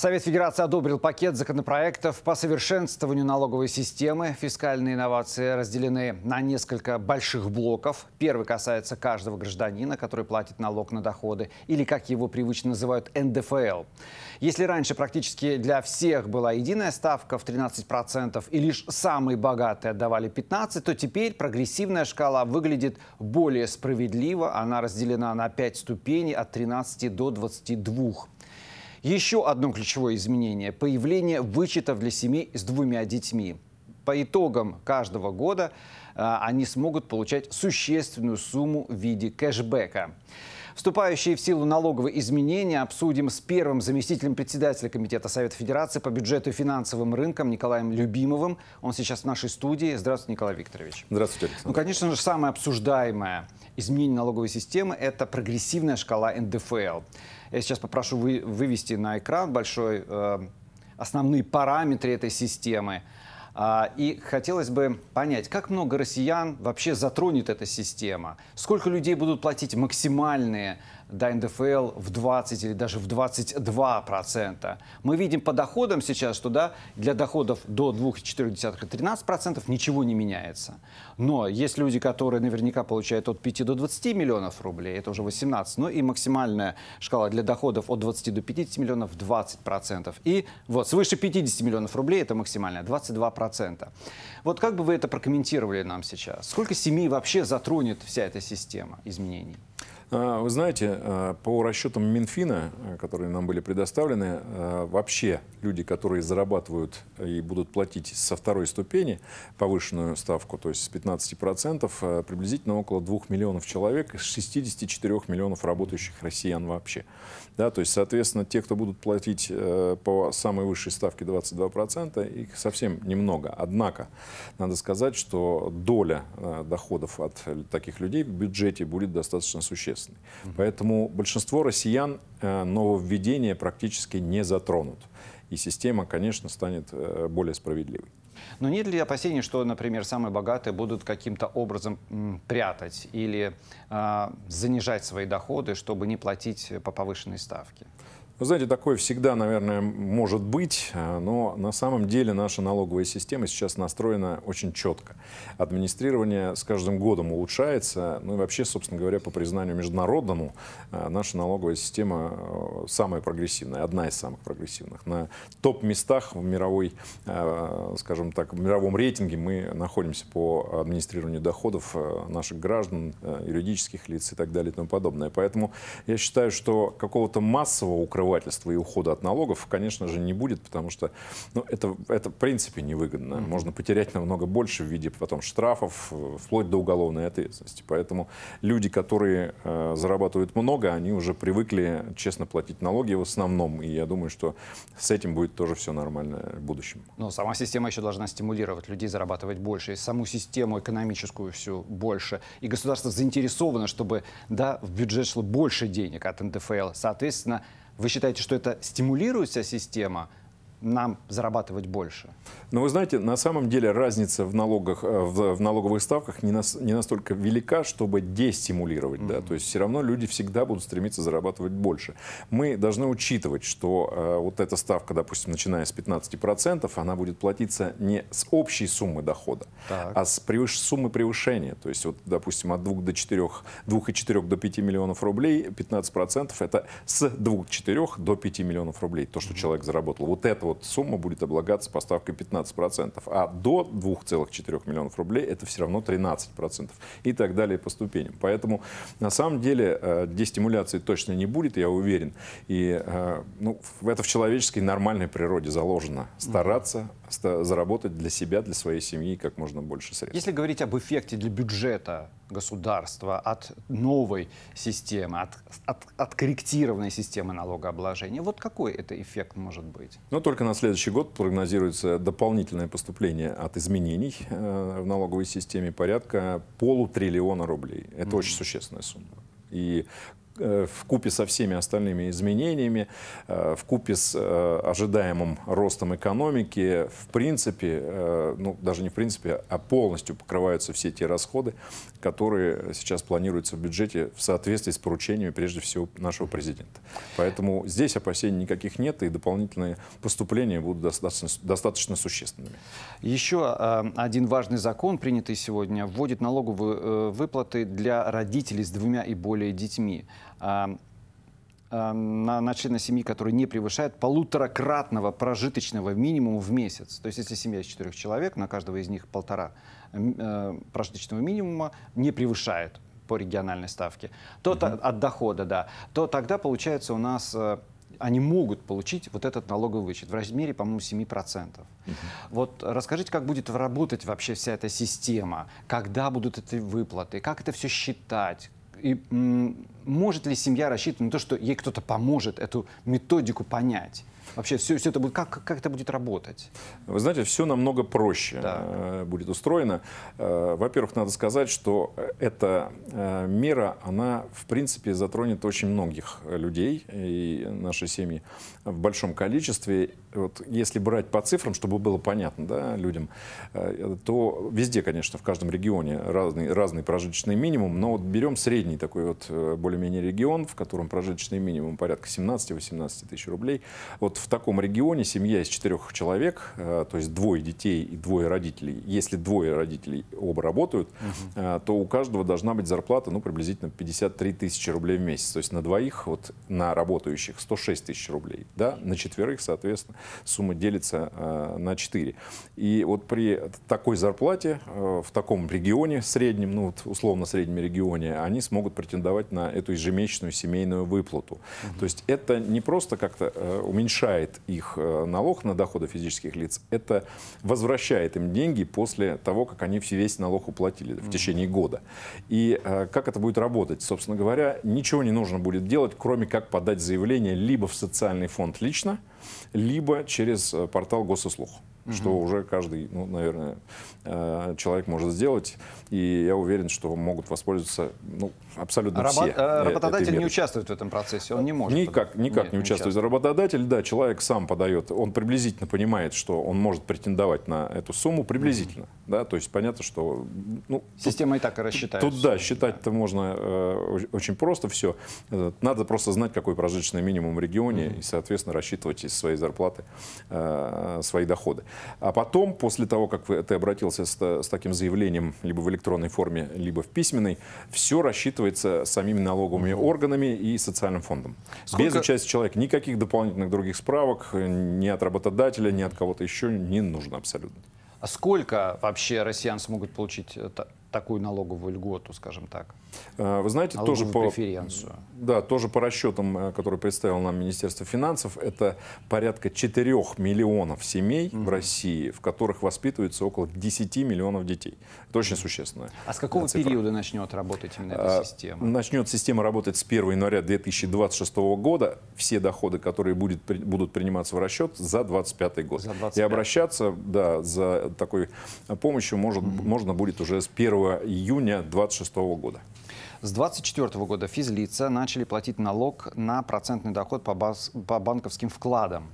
Совет Федерации одобрил пакет законопроектов по совершенствованию налоговой системы. Фискальные инновации разделены на несколько больших блоков. Первый касается каждого гражданина, который платит налог на доходы, или, как его привычно называют, НДФЛ. Если раньше практически для всех была единая ставка в 13%, и лишь самые богатые отдавали 15%, то теперь прогрессивная шкала выглядит более справедливо. Она разделена на 5 ступеней от 13 до 22%. Еще одно ключевое изменение – появление вычетов для семей с двумя детьми. По итогам каждого года Э, они смогут получать существенную сумму в виде кэшбэка. Вступающие в силу налоговые изменения обсудим с первым заместителем председателя Комитета Совета Федерации по бюджету и финансовым рынкам Николаем Любимовым. Он сейчас в нашей студии. Здравствуйте, Николай Викторович. Здравствуйте, Александр. Ну, конечно же, самое обсуждаемое изменение налоговой системы – это прогрессивная шкала НДФЛ. Я сейчас попрошу вы, вывести на экран большой э, основные параметры этой системы – а, и хотелось бы понять, как много россиян вообще затронет эта система? Сколько людей будут платить максимальные до НДФЛ в 20 или даже в 22 процента. Мы видим по доходам сейчас, что да, для доходов до 2,4 и 13 процентов ничего не меняется. Но есть люди, которые наверняка получают от 5 до 20 миллионов рублей, это уже 18. Ну и максимальная шкала для доходов от 20 до 50 миллионов 20 процентов. И вот свыше 50 миллионов рублей это максимальная 22 процента. Вот как бы вы это прокомментировали нам сейчас? Сколько семей вообще затронет вся эта система изменений? А, вы знаете, а, по расчетам Минфина, а, которые нам были предоставлены, вообще люди, которые зарабатывают и будут платить со второй ступени повышенную ставку, то есть с 15%, приблизительно около 2 миллионов человек из 64 миллионов работающих россиян вообще. Да, то есть, соответственно, те, кто будут платить э, по самой высшей ставке 22%, их совсем немного. Однако, надо сказать, что доля э, доходов от таких людей в бюджете будет достаточно существенной существенный. Угу. Поэтому большинство россиян э, нововведения практически не затронут. И система, конечно, станет э, более справедливой. Но нет ли опасений, что, например, самые богатые будут каким-то образом прятать или э, занижать свои доходы, чтобы не платить по повышенной ставке? Вы ну, знаете, такое всегда, наверное, может быть, э, но на самом деле наша налоговая система сейчас настроена очень четко. Администрирование с каждым годом улучшается, ну и вообще, собственно говоря, по признанию международному, э, наша налоговая система э, самая прогрессивная, одна из самых прогрессивных. На топ-местах в мировой, скажем так, в мировом рейтинге мы находимся по администрированию доходов наших граждан, юридических лиц и так далее и тому подобное. Поэтому я считаю, что какого-то массового укрывания обосновательства и ухода от налогов, конечно же, не будет, потому что ну, это, это в принципе невыгодно. Mm-hmm. Можно потерять намного больше в виде потом штрафов, э, вплоть до уголовной ответственности. Поэтому люди, которые э, зарабатывают много, они уже привыкли честно платить налоги в основном. И я думаю, что с этим будет тоже все нормально в будущем. Но сама система еще должна стимулировать людей зарабатывать больше. И саму систему экономическую все больше. И государство заинтересовано, чтобы да, в бюджет шло больше денег от НДФЛ. Соответственно, вы считаете, что это стимулирует вся система – нам зарабатывать больше? Но вы знаете, на самом деле разница в, налогах, э, в, в налоговых ставках не, нас, не настолько велика, чтобы дестимулировать. Mm -hmm. да? То есть все равно люди всегда будут стремиться зарабатывать больше. Мы должны учитывать, что э, вот эта ставка, допустим, начиная с 15%, она будет платиться не с общей суммы дохода, так. а с превыш, суммы превышения. То есть, вот, допустим, от 2 до 4, 2,4 до 5 миллионов рублей 15% это с 2,4 до 5 миллионов рублей, то, что mm -hmm. человек заработал. Вот этого вот сумма будет облагаться поставкой 15 процентов, а до 2,4 миллионов рублей это все равно 13% процентов и так далее по ступеням. Поэтому на самом деле э, дестимуляции точно не будет, я уверен. И э, ну, это в человеческой нормальной природе заложено. Стараться заработать для себя, для своей семьи как можно больше средств. Если говорить об эффекте для бюджета государства от новой системы, от, от, от корректированной системы налогообложения, вот какой это эффект может быть? Ну только на следующий год прогнозируется дополнительное поступление от изменений э, в налоговой системе порядка полутриллиона рублей. Это mm-hmm. очень существенная сумма. И Э, в купе со всеми остальными изменениями, э, в купе с э, ожидаемым ростом экономики, в принципе, ну даже не в принципе, а полностью покрываются все те расходы, которые сейчас планируются в бюджете в соответствии с поручениями, прежде всего, нашего президента. Поэтому здесь опасений никаких нет, и дополнительные поступления будут достаточно, достаточно существенными. Еще один важный закон, принятый сегодня, вводит налоговые выплаты для родителей с двумя и более детьми на члена семьи, который не превышает полуторакратного прожиточного минимума в месяц. То есть если семья из четырех человек, на каждого из них полтора э, прожиточного минимума не превышает по региональной ставке, то угу. от дохода, да, то тогда получается у нас э, они могут получить вот этот налоговый вычет в размере, по-моему, 7%. Угу. Вот расскажите, как будет работать вообще вся эта система, когда будут эти выплаты, как это все считать, и может ли семья рассчитывать на то, что ей кто-то поможет эту методику понять? Вообще все, все это будет, как, как это будет работать? Вы знаете, все намного проще так. Э, будет устроено. Э, во-первых, надо сказать, что э, эта мера, она в принципе затронет очень многих людей и наши семьи в большом количестве. Вот если брать по цифрам, чтобы было понятно да, людям, то везде, конечно, в каждом регионе разный, разный прожиточный минимум, но вот берем средний такой вот более-менее регион, в котором прожиточный минимум порядка 17-18 тысяч рублей. Вот в таком регионе семья из четырех человек, э, то есть двое детей и двое родителей, если двое родителей оба работают, угу. то у каждого должна быть зарплата ну, приблизительно 53 тысячи рублей в месяц. То есть на двоих, вот на работающих 106 тысяч рублей. Да? На четверых, соответственно, сумма делится э, на 4. И вот при такой зарплате в таком регионе, среднем, ну вот условно среднем регионе, они смогут претендовать на эту ежемесячную семейную выплату. Угу. То есть это не просто как-то уменьшает повышает их э, налог на доходы физических лиц, это возвращает им деньги после того, как они весь налог уплатили в течение года. И э, как это будет работать? Собственно говоря, ничего не нужно будет делать, кроме как подать заявление либо в социальный фонд лично, либо через э, портал госуслуг угу. что уже каждый, ну, наверное, э, человек может сделать. И я уверен, что могут воспользоваться ну, абсолютно Рабо- все. Э, э, работодатель не участвует в этом процессе, он не может. Никак, никак Нет, не, не участвует. Работодатель, да, человек сам подает, он приблизительно понимает, что он может претендовать на эту сумму, приблизительно. Угу. Да, то есть понятно, что... Ну, Система тут, и так и рассчитается. Тут, да, считать-то да. можно э, очень просто все. Надо просто знать, какой прожиточный минимум в регионе, угу. и, соответственно, рассчитывать из своей зарплаты э, свои доходы. А потом, после того, как ты обратился с, с таким заявлением либо в электронной форме, либо в письменной, все рассчитывается самими налоговыми органами и социальным фондом. Сколько... Без участия человека никаких дополнительных других справок ни от работодателя, ни от кого-то еще не нужно абсолютно. А сколько вообще россиян смогут получить э, такую налоговую льготу, скажем так. Э, вы знаете, тоже по, преференцию. Да, тоже по расчетам, э, которые представил нам Министерство финансов, это порядка 4 миллионов семей угу. в России, в которых воспитывается около 10 миллионов детей. Это очень существенно. А с какого э, цифра. периода начнет работать именно эта а, система? Начнет система работать с 1 января 2026 года. Все доходы, которые будет, будут приниматься в расчет, за 2025 год. За 25. И обращаться да, за такой помощью может, угу. можно будет уже с 1 июня 2026 года. С 2024 года физлица начали платить налог на процентный доход по, баз, по банковским вкладам.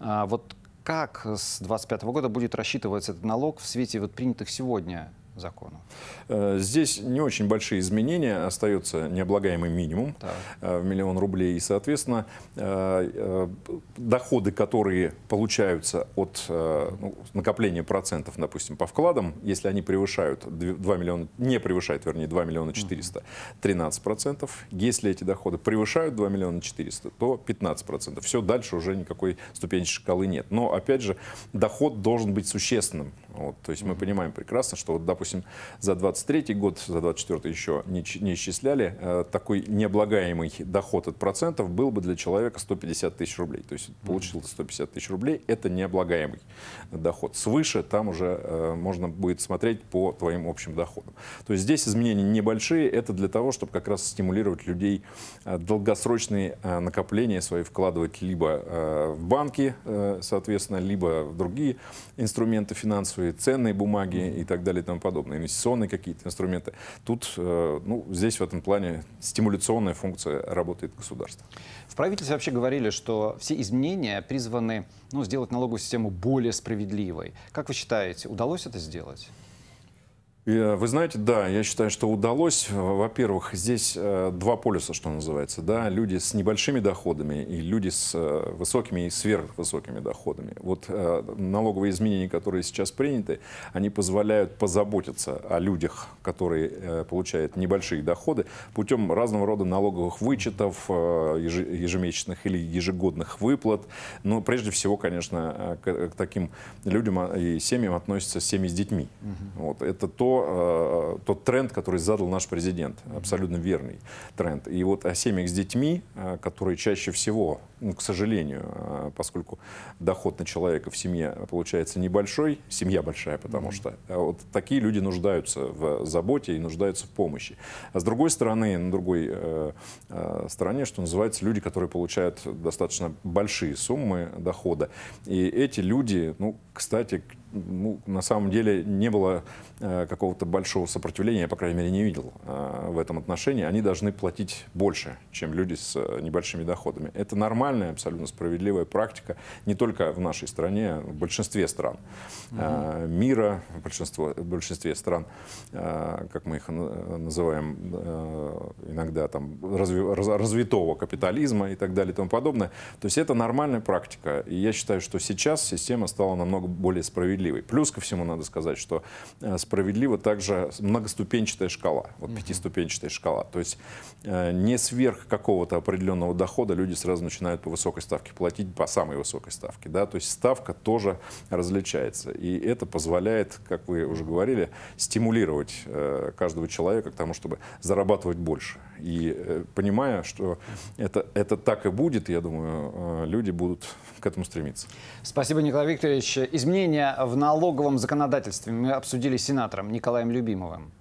А, вот как с 2025 года будет рассчитываться этот налог в свете вот принятых сегодня закону? Э, здесь не очень большие изменения. Остается необлагаемый минимум да. Э, в миллион рублей. И, соответственно, э, доходы, которые получаются от ну, накопления процентов, допустим, по вкладам, если они превышают 2 миллиона, не превышают, вернее, 2 миллиона 400, 13 процентов. Если эти доходы превышают 2 миллиона 400, то 15 процентов. Все, дальше уже никакой ступенчатой шкалы нет. Но, опять же, доход должен быть существенным. Вот, то есть мы понимаем прекрасно, что, вот, допустим, 8 за 23 год, за 24 еще не, не исчисляли, э, такой необлагаемый доход от процентов был бы для человека 150 тысяч рублей. То есть получил 150 тысяч рублей, это необлагаемый доход. Свыше там уже э, можно будет смотреть по твоим общим доходам. То есть здесь изменения небольшие, это для того, чтобы как раз стимулировать людей э, долгосрочные накопления свои вкладывать либо в банки, соответственно, либо в другие инструменты финансовые, ценные бумаги и так далее и тому подобное подобное, инвестиционные какие-то инструменты. Тут, э, ну, здесь в этом плане стимуляционная функция работает государства. В правительстве вообще говорили, что все изменения призваны ну, сделать налоговую систему более справедливой. Как вы считаете, удалось это сделать? Э, вы знаете, да, я считаю, что удалось. Во-первых, здесь э, два полюса, что называется. Да? Люди с небольшими доходами и люди с э, высокими и сверхвысокими доходами. Вот налоговые изменения, которые сейчас приняты, они позволяют позаботиться о людях, которые получают небольшие доходы, путем разного рода налоговых вычетов, ежемесячных или ежегодных выплат. Но прежде всего, конечно, к таким людям а, и семьям относятся семьи с детьми. Вот. Это то, то, э, тот тренд, который задал наш президент. Абсолютно верный тренд. И вот о семьях с детьми, э, которые чаще всего ну, к сожалению, а, поскольку доход на человека в семье получается небольшой, семья большая, потому что а, вот такие люди нуждаются в заботе и нуждаются в помощи. А с другой стороны, на другой э, а, стороне, что называется, люди, которые получают достаточно большие суммы дохода, и эти люди, ну, кстати, ну, на самом деле не было э, какого-то большого сопротивления, я, по крайней мере, не видел э, в этом отношении. Они должны платить больше, чем люди с э, небольшими доходами. Это нормально нормальная, абсолютно справедливая практика не только в нашей стране, а в большинстве стран угу. мира, в большинстве, в большинстве стран, а, как мы их называем иногда, там, развитого капитализма и так далее и тому подобное. То есть это нормальная практика. И я считаю, что сейчас система стала намного более справедливой. Плюс ко всему надо сказать, что справедливо также многоступенчатая шкала, вот пятиступенчатая шкала. То есть не сверх какого-то определенного дохода люди сразу начинают начинают по высокой ставке платить по самой высокой ставке. Да? То есть ставка тоже различается. И это позволяет, как вы уже говорили, стимулировать э, каждого человека к тому, чтобы зарабатывать больше. И э, понимая, что это, это так и будет, я думаю, э, люди будут к этому стремиться. Спасибо, Николай Викторович. Изменения в налоговом законодательстве мы обсудили с сенатором Николаем Любимовым.